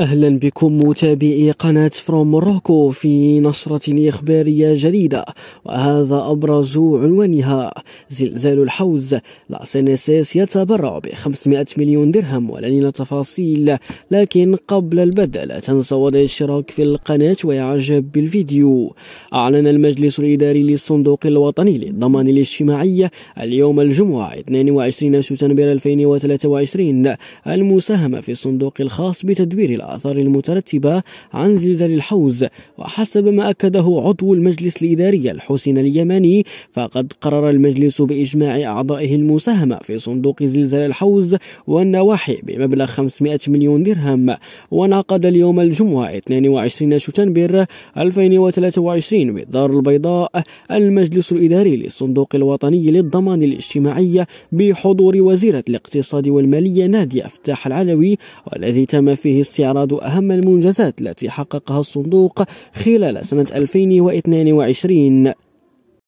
أهلا بكم متابعي قناة فروم موروكو في نشرة إخبارية جديدة وهذا أبرز عنوانها زلزال الحوز لا سينسيس يتبرع ب 500 مليون درهم ولدينا تفاصيل لكن قبل البدء لا تنسى وضع الاشتراك في القناة وإعجاب بالفيديو أعلن المجلس الإداري للصندوق الوطني للضمان الاجتماعي اليوم الجمعة 22 سبتمبر 2023 المساهمة في الصندوق الخاص بتدبير الآثار المترتبة عن زلزال الحوز وحسب ما أكده عضو المجلس الإداري الحسين اليماني فقد قرر المجلس بإجماع أعضائه المساهمة في صندوق زلزال الحوز والنواحي بمبلغ 500 مليون درهم ونعقد اليوم الجمعة 22 شتنبر 2023 بالدار البيضاء المجلس الإداري للصندوق الوطني للضمان الاجتماعي بحضور وزيرة الاقتصاد والمالية نادية افتاح العلوي والذي تم فيه استعراض استعراض أهم المنجزات التي حققها الصندوق خلال سنة 2022